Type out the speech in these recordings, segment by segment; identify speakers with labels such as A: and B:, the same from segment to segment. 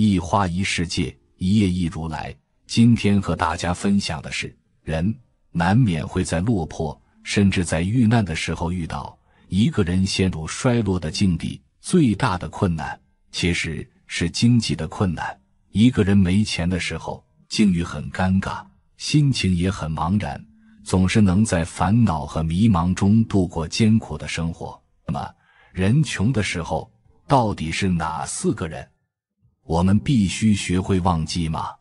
A: 一花一世界，一叶一如来。今天和大家分享的是，人难免会在落魄，甚至在遇难的时候遇到一个人陷入衰落的境地。最大的困难其实是经济的困难。一个人没钱的时候，境遇很尴尬，心情也很茫然，总是能在烦恼和迷茫中度过艰苦的生活。那么，人穷的时候到底是哪四个人？我们必须学会忘记吗？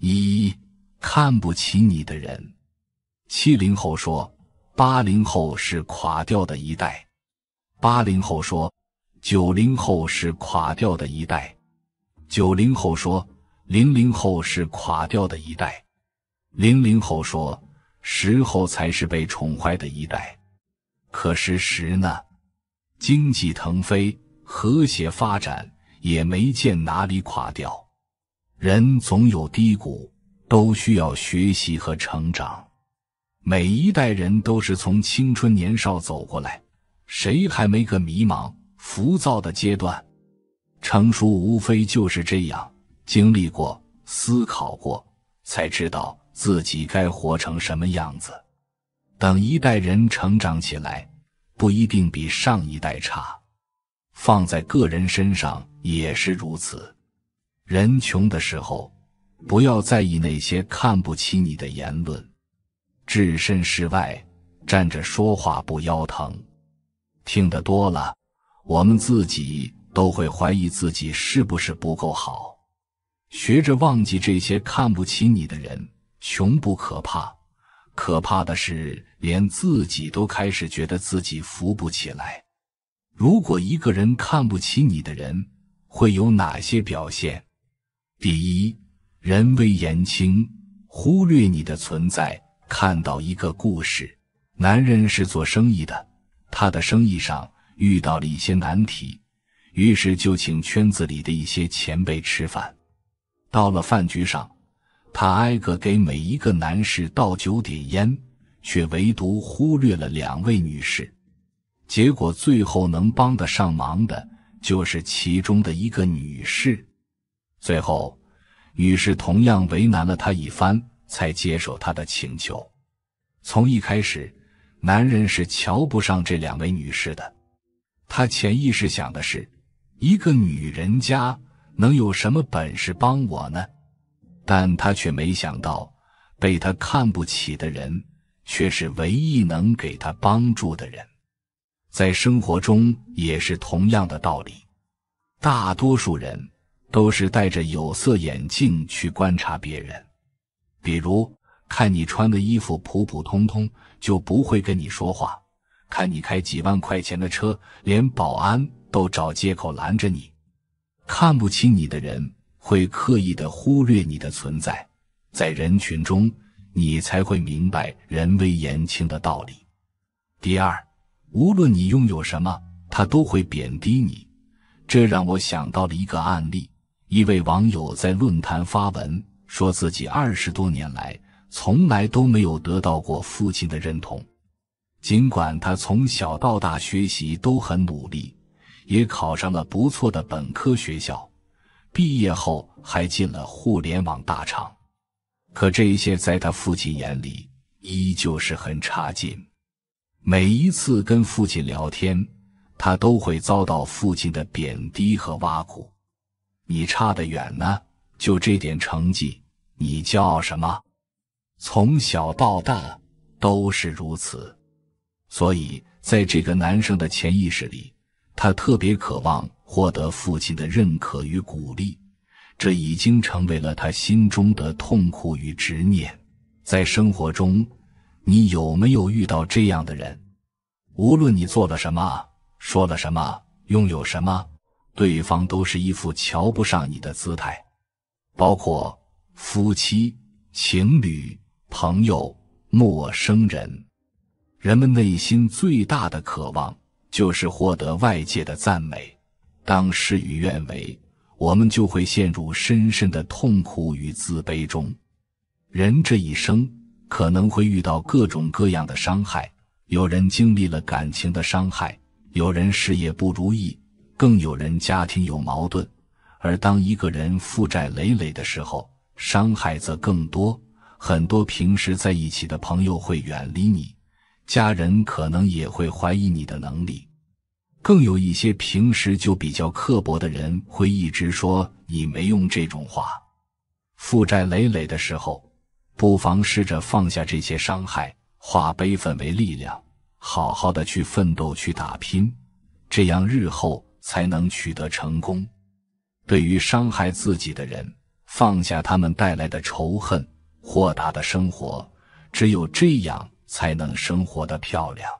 A: 一看不起你的人，七零后说八零后是垮掉的一代；八零后说九零后是垮掉的一代；九零后说零零后是垮掉的一代；零零后说十后才是被宠坏的一代。可是十呢？经济腾飞，和谐发展。也没见哪里垮掉，人总有低谷，都需要学习和成长。每一代人都是从青春年少走过来，谁还没个迷茫、浮躁的阶段？成熟无非就是这样，经历过、思考过，才知道自己该活成什么样子。等一代人成长起来，不一定比上一代差。放在个人身上也是如此。人穷的时候，不要在意那些看不起你的言论，置身事外，站着说话不腰疼。听得多了，我们自己都会怀疑自己是不是不够好。学着忘记这些看不起你的人，穷不可怕，可怕的是连自己都开始觉得自己扶不起来。如果一个人看不起你的人，会有哪些表现？第一，人微言轻，忽略你的存在。看到一个故事，男人是做生意的，他的生意上遇到了一些难题，于是就请圈子里的一些前辈吃饭。到了饭局上，他挨个给每一个男士倒酒点烟，却唯独忽略了两位女士。结果最后能帮得上忙的就是其中的一个女士，最后女士同样为难了他一番，才接受他的请求。从一开始，男人是瞧不上这两位女士的，他潜意识想的是，一个女人家能有什么本事帮我呢？但他却没想到，被他看不起的人却是唯一能给他帮助的人。在生活中也是同样的道理，大多数人都是戴着有色眼镜去观察别人，比如看你穿的衣服普普通通，就不会跟你说话；看你开几万块钱的车，连保安都找借口拦着你。看不起你的人会刻意的忽略你的存在，在人群中，你才会明白人微言轻的道理。第二。无论你拥有什么，他都会贬低你。这让我想到了一个案例：一位网友在论坛发文，说自己二十多年来从来都没有得到过父亲的认同。尽管他从小到大学习都很努力，也考上了不错的本科学校，毕业后还进了互联网大厂，可这些在他父亲眼里依旧是很差劲。每一次跟父亲聊天，他都会遭到父亲的贬低和挖苦。你差得远呢，就这点成绩，你骄傲什么？从小到大都是如此，所以在这个男生的潜意识里，他特别渴望获得父亲的认可与鼓励，这已经成为了他心中的痛苦与执念，在生活中。你有没有遇到这样的人？无论你做了什么，说了什么，拥有什么，对方都是一副瞧不上你的姿态。包括夫妻、情侣、朋友、陌生人。人们内心最大的渴望就是获得外界的赞美。当事与愿违，我们就会陷入深深的痛苦与自卑中。人这一生。可能会遇到各种各样的伤害，有人经历了感情的伤害，有人事业不如意，更有人家庭有矛盾。而当一个人负债累累的时候，伤害则更多。很多平时在一起的朋友会远离你，家人可能也会怀疑你的能力，更有一些平时就比较刻薄的人会一直说你没用这种话。负债累累的时候。不妨试着放下这些伤害，化悲愤为力量，好好的去奋斗去打拼，这样日后才能取得成功。对于伤害自己的人，放下他们带来的仇恨，豁达的生活，只有这样才能生活的漂亮。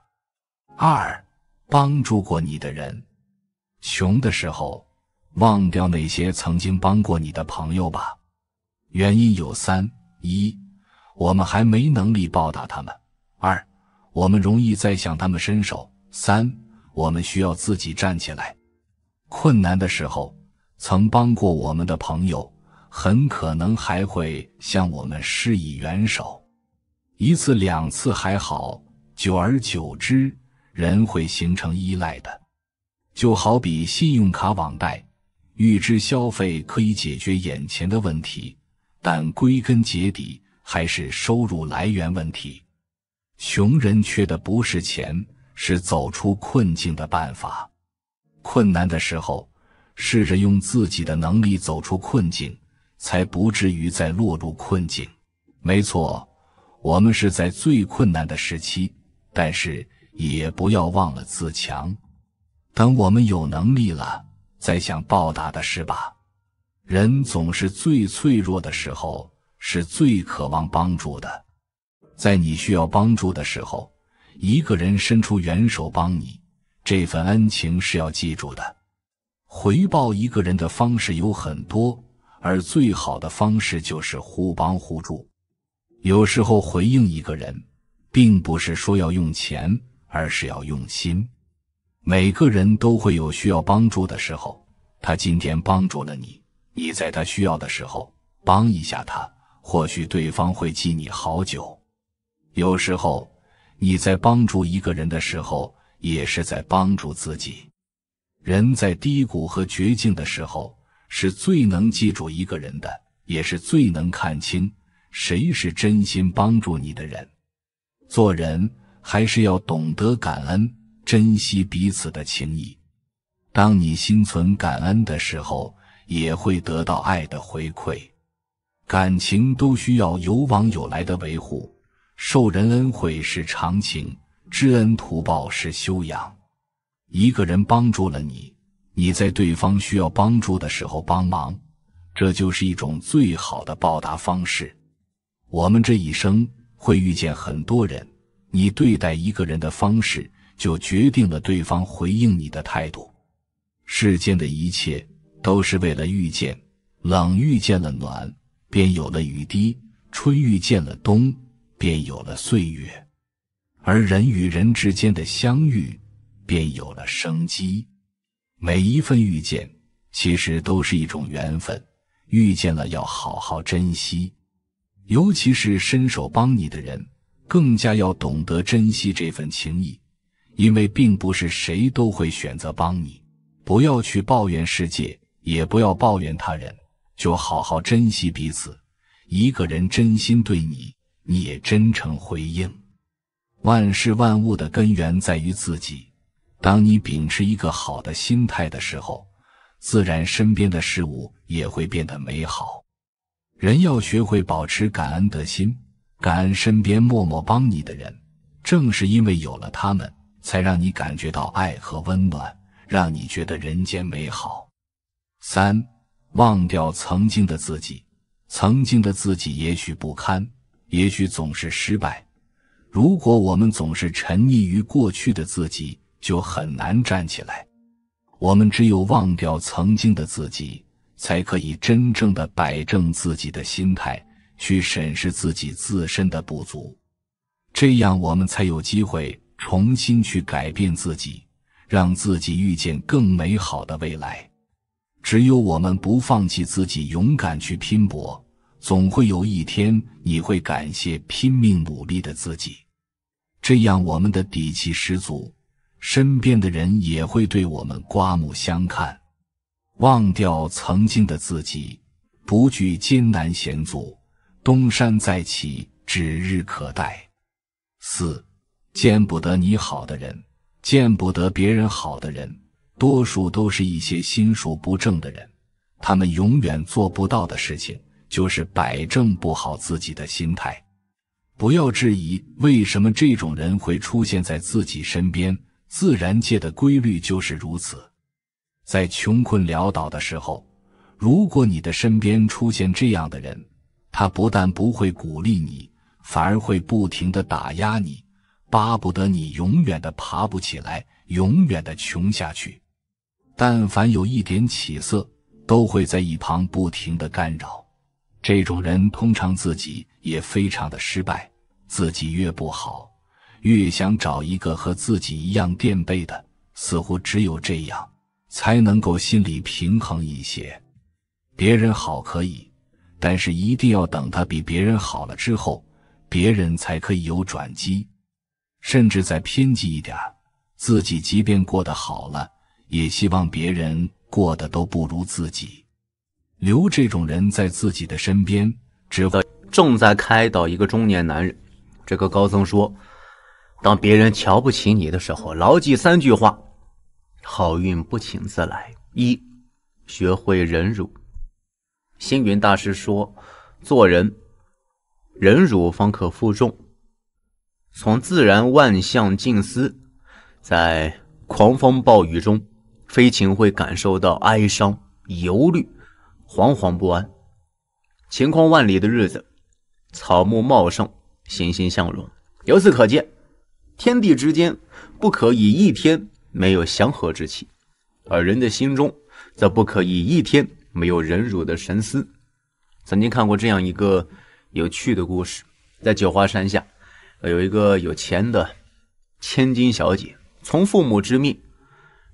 A: 二，帮助过你的人，穷的时候忘掉那些曾经帮过你的朋友吧，原因有三一。我们还没能力报答他们。二，我们容易再向他们伸手。三，我们需要自己站起来。困难的时候，曾帮过我们的朋友，很可能还会向我们施以援手。一次两次还好，久而久之，人会形成依赖的。就好比信用卡、网贷，预支消费可以解决眼前的问题，但归根结底。还是收入来源问题，穷人缺的不是钱，是走出困境的办法。困难的时候，试着用自己的能力走出困境，才不至于再落入困境。没错，我们是在最困难的时期，但是也不要忘了自强。等我们有能力了，再想报答的是吧？人总是最脆弱的时候。是最渴望帮助的，在你需要帮助的时候，一个人伸出援手帮你，这份恩情是要记住的。回报一个人的方式有很多，而最好的方式就是互帮互助。有时候回应一个人，并不是说要用钱，而是要用心。每个人都会有需要帮助的时候，他今天帮助了你，你在他需要的时候帮一下他。或许对方会记你好久。有时候你在帮助一个人的时候，也是在帮助自己。人在低谷和绝境的时候，是最能记住一个人的，也是最能看清谁是真心帮助你的人。做人还是要懂得感恩，珍惜彼此的情谊。当你心存感恩的时候，也会得到爱的回馈。感情都需要有往有来的维护，受人恩惠是常情，知恩图报是修养。一个人帮助了你，你在对方需要帮助的时候帮忙，这就是一种最好的报答方式。我们这一生会遇见很多人，你对待一个人的方式，就决定了对方回应你的态度。世间的一切都是为了遇见，冷遇见了暖。便有了雨滴，春遇见了冬，便有了岁月；而人与人之间的相遇，便有了生机。每一份遇见，其实都是一种缘分。遇见了，要好好珍惜，尤其是伸手帮你的人，更加要懂得珍惜这份情谊。因为并不是谁都会选择帮你，不要去抱怨世界，也不要抱怨他人。就好好珍惜彼此，一个人真心对你，你也真诚回应。万事万物的根源在于自己，当你秉持一个好的心态的时候，自然身边的事物也会变得美好。人要学会保持感恩的心，感恩身边默默帮你的人，正是因为有了他们，才让你感觉到爱和温暖，让你觉得人间美好。三。忘掉曾经的自己，曾经的自己也许不堪，也许总是失败。如果我们总是沉溺于过去的自己，就很难站起来。我们只有忘掉曾经的自己，才可以真正的摆正自己的心态，去审视自己自身的不足，这样我们才有机会重新去改变自己，让自己遇见更美好的未来。只有我们不放弃自己，勇敢去拼搏，总会有一天你会感谢拼命努力的自己。这样我们的底气十足，身边的人也会对我们刮目相看。忘掉曾经的自己，不惧艰难险阻，东山再起指日可待。四，见不得你好的人，见不得别人好的人。多数都是一些心术不正的人，他们永远做不到的事情就是摆正不好自己的心态。不要质疑为什么这种人会出现在自己身边，自然界的规律就是如此。在穷困潦倒的时候，如果你的身边出现这样的人，他不但不会鼓励你，反而会不停的打压你，巴不得你永远的爬不起来，永远的穷下去。但凡有一点起色，都会在一旁不停的干扰。这种人通常自己也非常的失败，自己越不好，越想找一个和自己一样垫背的，似乎只有这样才能够心理平衡一些。别人好可以，但是一定要等他比别人好了之后，别人才可以有转机。甚至再偏激一点，自己即便过得好了。也希望别人过得都不如自己，留这种人在自己的身边，只得。正在开导一个
B: 中年男人，这个高僧说：“当别人瞧不起你的时候，牢记三句话：好运不请自来。一，学会忍辱。”星云大师说：“做人，忍辱方可负重。从自然万象静思，在狂风暴雨中。”飞禽会感受到哀伤、忧虑、惶惶不安。晴空万里的日子，草木茂盛，欣欣向荣。由此可见，天地之间不可以一天没有祥和之气，而人的心中则不可以一天没有忍辱的神思。曾经看过这样一个有趣的故事，在九华山下，有一个有钱的千金小姐，从父母之命。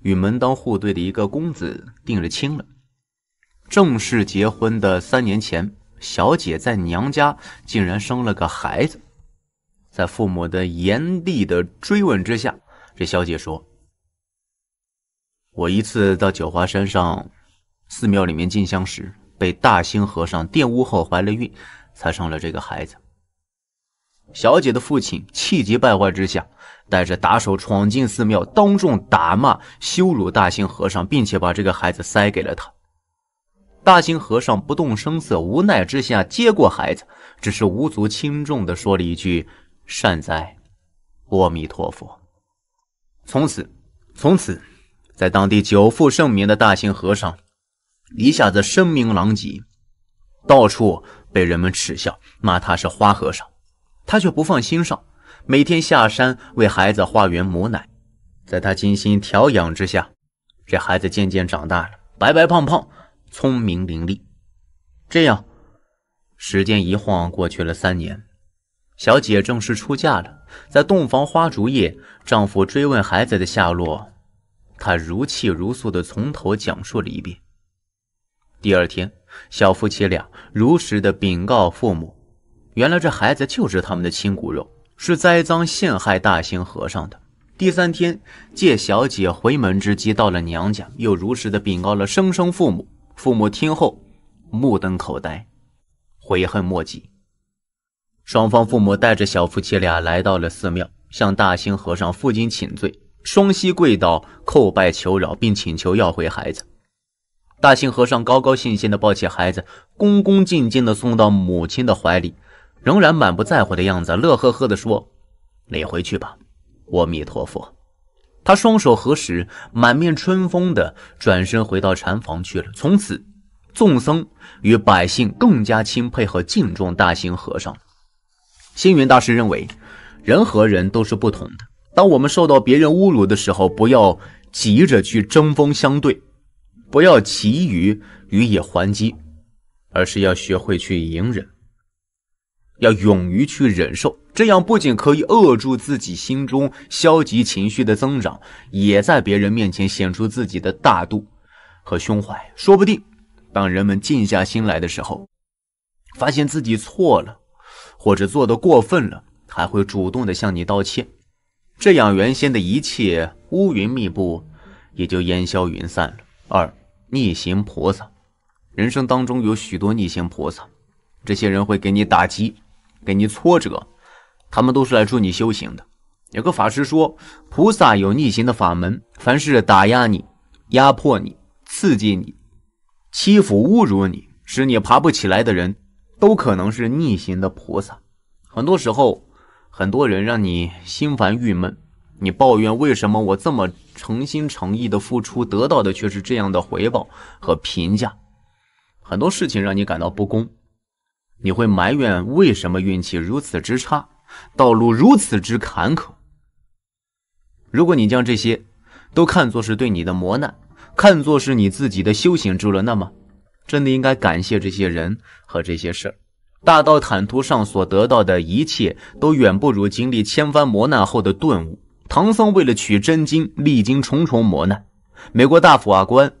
B: 与门当户对的一个公子定了亲了，正式结婚的三年前，小姐在娘家竟然生了个孩子，在父母的严厉的追问之下，这小姐说：“我一次到九华山上寺庙里面进香时，被大兴和尚玷污后怀了孕，才生了这个孩子。”小姐的父亲气急败坏之下，带着打手闯进寺庙，当众打骂、羞辱大兴和尚，并且把这个孩子塞给了他。大兴和尚不动声色，无奈之下接过孩子，只是无足轻重地说了一句：“善哉，阿弥陀佛。”从此，从此，在当地久负盛名的大兴和尚一下子声名狼藉，到处被人们耻笑，骂他是花和尚。他却不放心上，每天下山为孩子化缘母奶。在他精心调养之下，这孩子渐渐长大了，白白胖胖，聪明伶俐。这样，时间一晃过去了三年，小姐正式出嫁了。在洞房花烛夜，丈夫追问孩子的下落，她如泣如诉地从头讲述了一遍。第二天，小夫妻俩如实的禀告父母。原来这孩子就是他们的亲骨肉，是栽赃陷害大兴和尚的。第三天，借小姐回门之机，到了娘家，又如实的禀告了生生父母。父母听后，目瞪口呆，悔恨莫及。双方父母带着小夫妻俩来到了寺庙，向大兴和尚负荆请罪，双膝跪倒，叩拜求饶，并请求要回孩子。大兴和尚高高兴兴的抱起孩子，恭恭敬敬的送到母亲的怀里。仍然满不在乎的样子，乐呵呵地说：“你回去吧。”阿弥陀佛。他双手合十，满面春风的转身回到禅房去了。从此，众僧与百姓更加钦佩和敬重大行和尚。星云大师认为，人和人都是不同的。当我们受到别人侮辱的时候，不要急着去针锋相对，不要急于予以还击，而是要学会去隐忍。要勇于去忍受，这样不仅可以扼住自己心中消极情绪的增长，也在别人面前显出自己的大度和胸怀。说不定，当人们静下心来的时候，发现自己错了，或者做的过分了，还会主动的向你道歉，这样原先的一切乌云密布，也就烟消云散了。二逆行菩萨，人生当中有许多逆行菩萨。这些人会给你打击，给你挫折，他们都是来助你修行的。有个法师说，菩萨有逆行的法门，凡是打压你、压迫你、刺激你、欺负侮辱你，使你爬不起来的人，都可能是逆行的菩萨。很多时候，很多人让你心烦郁闷，你抱怨为什么我这么诚心诚意的付出，得到的却是这样的回报和评价，很多事情让你感到不公。你会埋怨为什么运气如此之差，道路如此之坎坷。如果你将这些都看作是对你的磨难，看作是你自己的修行之路，那么真的应该感谢这些人和这些事儿。大道坦途上所得到的一切，都远不如经历千番磨难后的顿悟。唐僧为了取真经，历经重重磨难。美国大法官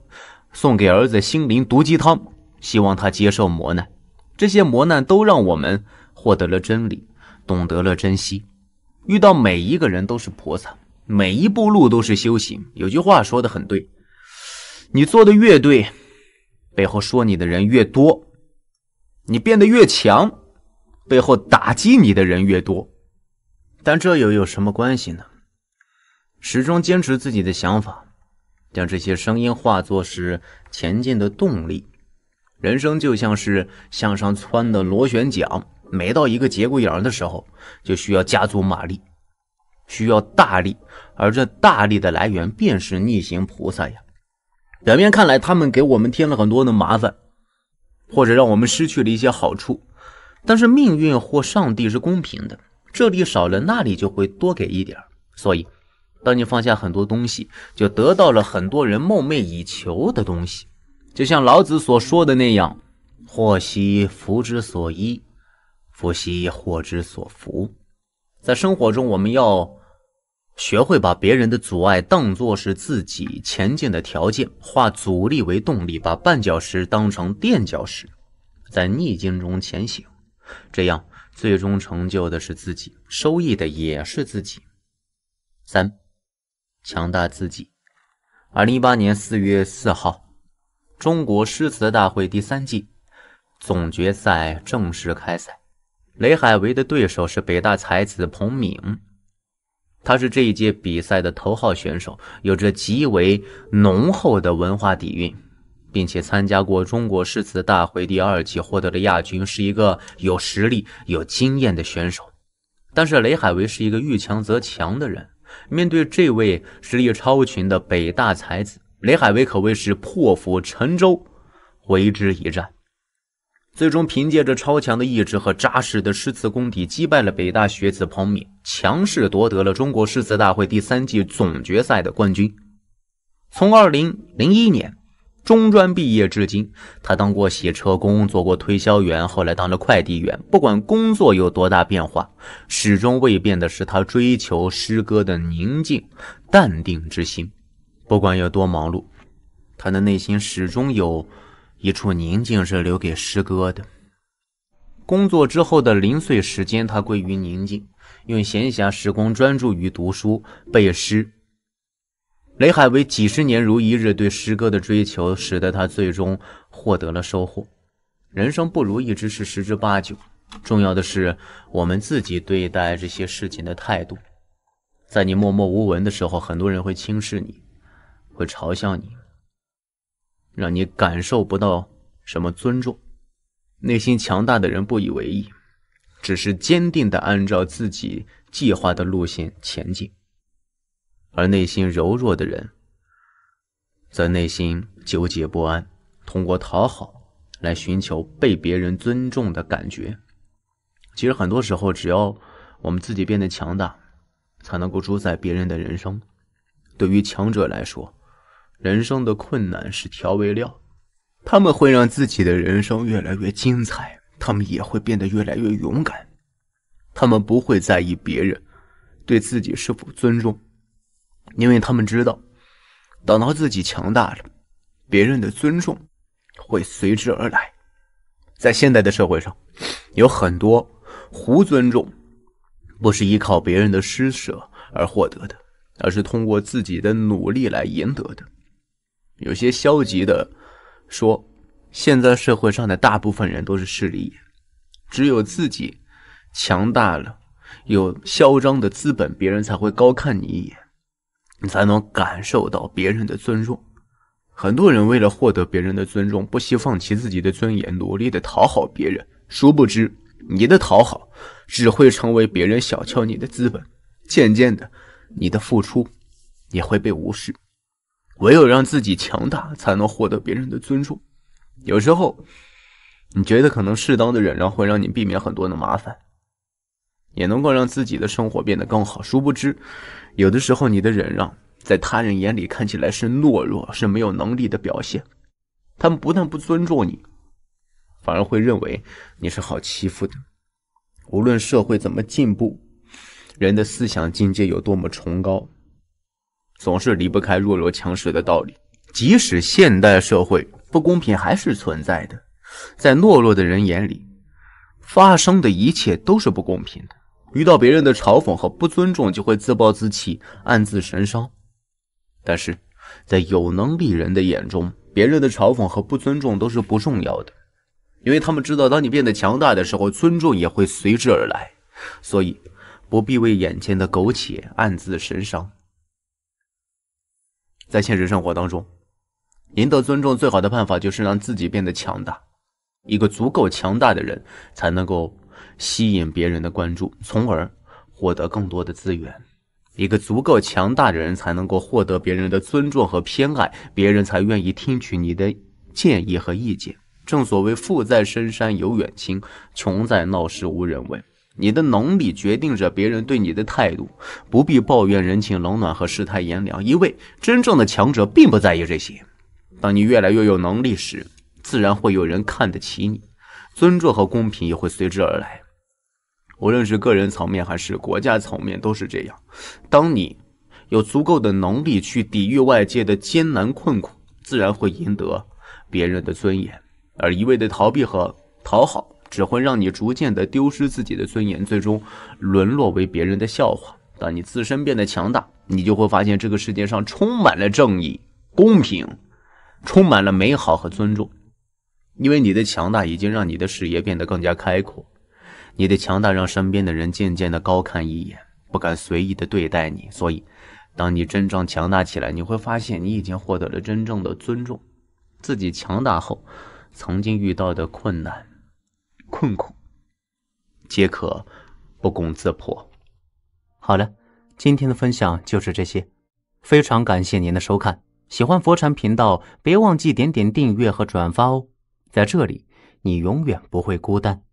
B: 送给儿子心灵毒鸡汤，希望他接受磨难。这些磨难都让我们获得了真理，懂得了珍惜。遇到每一个人都是菩萨，每一步路都是修行。有句话说的很对：你做的越对，背后说你的人越多；你变得越强，背后打击你的人越多。但这又有什么关系呢？始终坚持自己的想法，将这些声音化作是前进的动力。人生就像是向上窜的螺旋桨，每到一个节骨眼的时候，就需要加足马力，需要大力，而这大力的来源便是逆行菩萨呀。表面看来，他们给我们添了很多的麻烦，或者让我们失去了一些好处，但是命运或上帝是公平的，这里少了那里就会多给一点所以，当你放下很多东西，就得到了很多人梦寐以求的东西。就像老子所说的那样，“祸兮福之所依，福兮祸之所伏。”在生活中，我们要学会把别人的阻碍当作是自己前进的条件，化阻力为动力，把绊脚石当成垫脚石，在逆境中前行。这样，最终成就的是自己，收益的也是自己。三，强大自己。二零一八年四月四号。中国诗词大会第三季总决赛正式开赛，雷海为的对手是北大才子彭敏，他是这一届比赛的头号选手，有着极为浓厚的文化底蕴，并且参加过中国诗词大会第二季，获得了亚军，是一个有实力、有经验的选手。但是雷海为是一个遇强则强的人，面对这位实力超群的北大才子。雷海为可谓是破釜沉舟，为之一战，最终凭借着超强的意志和扎实的诗词功底，击败了北大学子彭敏，强势夺得了中国诗词大会第三季总决赛的冠军。从2001年中专毕业至今，他当过洗车工，做过推销员，后来当了快递员。不管工作有多大变化，始终未变的是他追求诗歌的宁静、淡定之心。不管有多忙碌，他的内心始终有一处宁静是留给诗歌的。工作之后的零碎时间，他归于宁静，用闲暇时光专注于读书背诗。雷海为几十年如一日对诗歌的追求，使得他最终获得了收获。人生不如意之事十之八九，重要的是我们自己对待这些事情的态度。在你默默无闻的时候，很多人会轻视你。会嘲笑你，让你感受不到什么尊重。内心强大的人不以为意，只是坚定的按照自己计划的路线前进；而内心柔弱的人，则内心纠结不安，通过讨好来寻求被别人尊重的感觉。其实很多时候，只要我们自己变得强大，才能够主宰别人的人生。对于强者来说，人生的困难是调味料，他们会让自己的人生越来越精彩，他们也会变得越来越勇敢。他们不会在意别人对自己是否尊重，因为他们知道，等到自己强大了，别人的尊重会随之而来。在现在的社会上，有很多胡尊重，不是依靠别人的施舍而获得的，而是通过自己的努力来赢得的。有些消极的说，现在社会上的大部分人都是势利眼，只有自己强大了，有嚣张的资本，别人才会高看你一眼，你才能感受到别人的尊重。很多人为了获得别人的尊重，不惜放弃自己的尊严，努力的讨好别人。殊不知，你的讨好只会成为别人小瞧你的资本，渐渐的，你的付出也会被无视。唯有让自己强大，才能获得别人的尊重。有时候，你觉得可能适当的忍让会让你避免很多的麻烦，也能够让自己的生活变得更好。殊不知，有的时候你的忍让在他人眼里看起来是懦弱，是没有能力的表现。他们不但不尊重你，反而会认为你是好欺负的。无论社会怎么进步，人的思想境界有多么崇高。总是离不开弱肉强食的道理。即使现代社会不公平还是存在的，在懦弱的人眼里，发生的一切都是不公平的。遇到别人的嘲讽和不尊重，就会自暴自弃，暗自神伤。但是，在有能力人的眼中，别人的嘲讽和不尊重都是不重要的，因为他们知道，当你变得强大的时候，尊重也会随之而来。所以，不必为眼前的苟且暗自神伤。在现实生活当中，赢得尊重最好的办法就是让自己变得强大。一个足够强大的人才能够吸引别人的关注，从而获得更多的资源。一个足够强大的人才能够获得别人的尊重和偏爱，别人才愿意听取你的建议和意见。正所谓富在深山有远亲，穷在闹市无人问。你的能力决定着别人对你的态度，不必抱怨人情冷暖和世态炎凉，因为真正的强者并不在意这些。当你越来越有能力时，自然会有人看得起你，尊重和公平也会随之而来。无论是个人层面还是国家层面，都是这样。当你有足够的能力去抵御外界的艰难困苦，自然会赢得别人的尊严，而一味的逃避和讨好。只会让你逐渐的丢失自己的尊严，最终沦落为别人的笑话。当你自身变得强大，你就会发现这个世界上充满了正义、公平，充满了美好和尊重。因为你的强大已经让你的视野变得更加开阔，你的强大让身边的人渐渐的高看一眼，不敢随意的对待你。所以，当你真正强大起来，你会发现你已经获得了真正的尊重。自己强大后，曾经遇到的困难。困苦，皆可不攻自破。好了，今天的分享就是这些，非常感谢您的收看。喜欢佛禅频道，别忘记点点订阅和转发哦。在这里，你永远不会孤单。